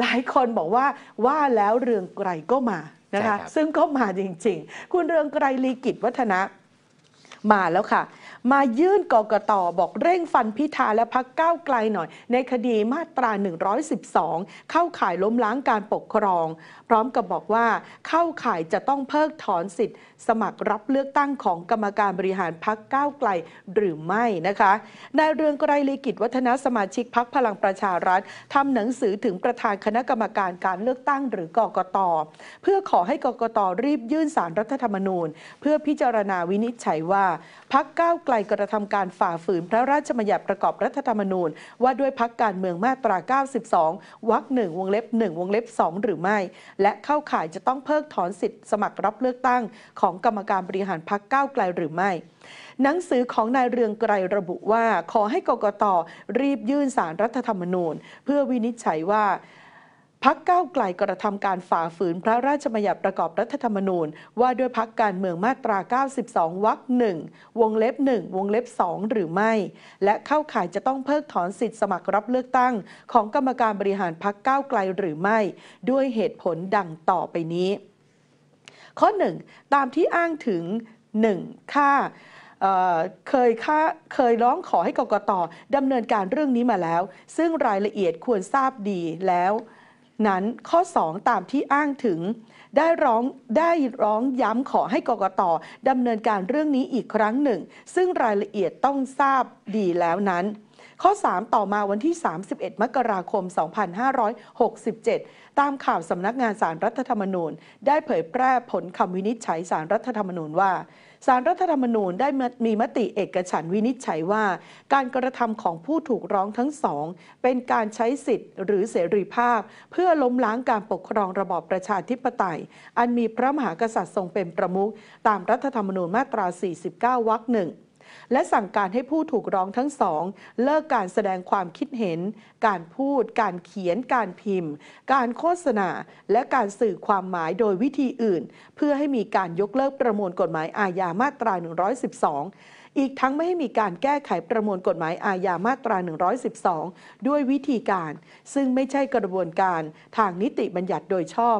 หลายคนบอกว่าว่าแล้วเรืองไกรก็มานะคะซึ่งก็มาจริงๆ คุณเรืองไกรลีกิจวัฒนะ มาแล้วค่ะมายื่นกกตอบอกเร่งฟันพิธาและพักก้าวไกลหน่อยในคดีมาตรา112เข้าข่ายล้มล้างการปกครอง พร้อมกับบอกว่า เข้าข่ายจะต้องเพิกถอนสิทธิ์ สมัครรับเลือกตั้งของกรรมการบริหารพักก้าวไกลหรือไม่นะคะนายเรืองไกรลีกิจวัฒนสมาชิกพักพลังประชารัฐทำหนังสือถึงประธานคณะกรรมการการเลือกตั้งหรือกกตเพื่อขอให้กกตรีบยื่นสารรัฐธรรมนูญ เพื่อพิจารณาวินิจฉัยว่าพักก้าวไกลกลกระทำการฝ่าฝืนพระราชบัญญัติประกอบรัฐธรรมนูญ ว่าด้วยพักการเมืองมาตรา 92วรรคหนึ่งวงเล็บ1วงเล็บ2หรือไม่ และเข้าข่ายจะต้องเพิกถอนสิทธิ์สมัครรับเลือกตั้ง ของกรรมการบริหารพักก้าวไกลหรือไม่ หนังสือของนายเรืองไกรระบุว่า ขอให้กกตรีบยื่นสารรัฐธรรมนูญ เพื่อวินิจฉัยว่าพักก้าวไกลกระทำการฝ่าฝืนพระราชบัญญัติประกอบรัฐธรรมนูญ ว่าด้วยพักการเมืองมาตรา 92วรรคหนึ่งวงเล็บ 1 วงเล็บ 2 หรือไม่ และเข้าข่ายจะต้องเพิกถอนสิทธิสมัครรับเลือกตั้งของกรรมการบริหารพักก้าวไกลหรือไม่ ด้วยเหตุผลดังต่อไปนี้ ข้อ1ตามที่อ้างถึง1ค่าเคยค่าเคยร้องขอให้กกตดำเนินการเรื่องนี้มาแล้ว ซึ่งรายละเอียดควรทราบดีแล้วนั้นข้อ 2 ตามที่อ้างถึง ได้ร้องได้ร้องย้ำขอให้กกตดำเนินการเรื่องนี้อีกครั้งหนึ่ง ซึ่งรายละเอียดต้องทราบดีแล้วนั้นข้อ 3 ต่อมาวันที่ 31 มกราคม 2567 ตามข่าวสำนักงานสารรัฐธรรมนูญ ได้เผยแพร่ผลคำวินิจฉัยสารรัฐธรรมนูญว่า สารรัฐธรรมนูญได้มีมติเอกฉันวินิจฉัยว่า การกระทำของผู้ถูกร้องทั้งสองเป็นการใช้สิทธิ์หรือเสรีภาพ เพื่อล้มล้างการปกครองระบอบประชาธิปไตย อันมีพระมหากษัตริย์ทรงเป็นประมุขตามรัฐธรรมนูญมาตรา 49วรรคหนึ่งและสั่งการให้ผู้ถูกร้องทั้งสอง เลิกการแสดงความคิดเห็น การพูด การเขียน การพิมพ์ การโฆษณา และการสื่อความหมายโดยวิธีอื่น เพื่อให้มีการยกเลิกประมวลกฎหมายอาญามาตรา 112 อีกทั้งไม่ให้มีการแก้ไขประมวลกฎหมายอาญามาตรา 112 ด้วยวิธีการ ซึ่งไม่ใช่กระบวนการทางนิติบัญญัติโดยชอบ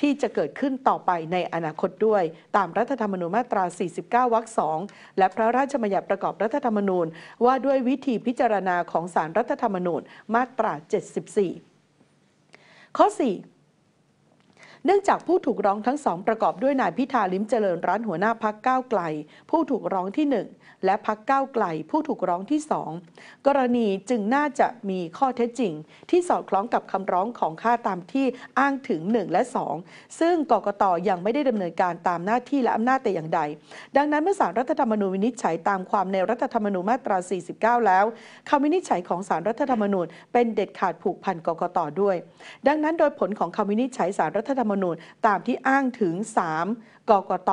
ที่จะเกิดขึ้นต่อไปในอนาคตด้วย ตามรัฐธรรมนูญมาตรา 49 วรรค 2 และพระราชบัญญัติประกอบรัฐธรรมนูญ ว่าด้วยวิธีพิจารณาของสารรัฐธรรมนูญมาตรา 74 ข้อ 4เนื่องจากผู้ถูกร้องทั้งสองประกอบด้วยนายพิธาลิมเจริญรัตน์หัวหน้าพักก้าวไกล ผู้ถูกร้องที่ 1 และพักก้าวไกลผู้ถูกร้องที่ 2 กรณีจึงน่าจะมีข้อเท็จจริง ที่สอดคล้องกับคำร้องของข้าตามที่อ้างถึง1และ2 ซึ่ง กกตยังไม่ได้ดำเนินการตามหน้าที่และอำนาจแต่อย่างใด ดังนั้น เมื่อสารรัฐธรรมนูญวินิจฉัยตามความในรัฐธรรมนูญมาตรา 49 แล้วคำวินิจฉัยของสารรัฐธรรมนูญเป็นเด็ดขาดผูกพันกกตด้วย ดังนั้นโดยผลของคำวินิจฉัยสารรัฐธรรมนูญตามที่อ้างถึง 3 กกต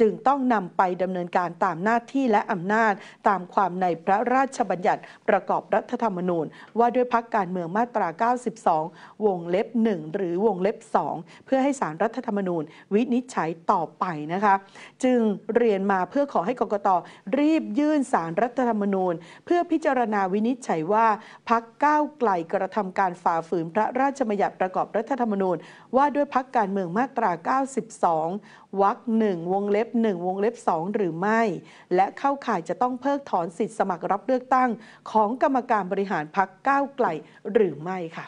จึงต้องนำไปดำเนินการตามหน้าที่และอำนาจ ตามความในพระราชบัญญัติประกอบรัฐธรรมนูญ ว่าด้วยพักการเมืองมาตรา 92 วงเล็บ 1 หรือวงเล็บ 2 เพื่อให้สารรัฐธรรมนูญ วินิจฉัยต่อไป นะคะ จึงเรียนมาเพื่อขอให้กกต รีบยื่นสารรัฐธรรมนูญ เพื่อพิจารณาวินิจฉัยว่าพักก้าวไกลกระทำการฝ่าฝืนพระราชบัญญัติประกอบรัฐธรรมนูญ ว่าด้วยพักการเมืองมาตรา 92วรรคหนึ่งวงเล็บ 1 วงเล็บ 2 หรือไม่ และเข้าข่ายจะต้องเพิกถอนสิทธิสมัครรับเลือกตั้ง ของกรรมการบริหารพักก้าวไกลหรือไม่ค่ะ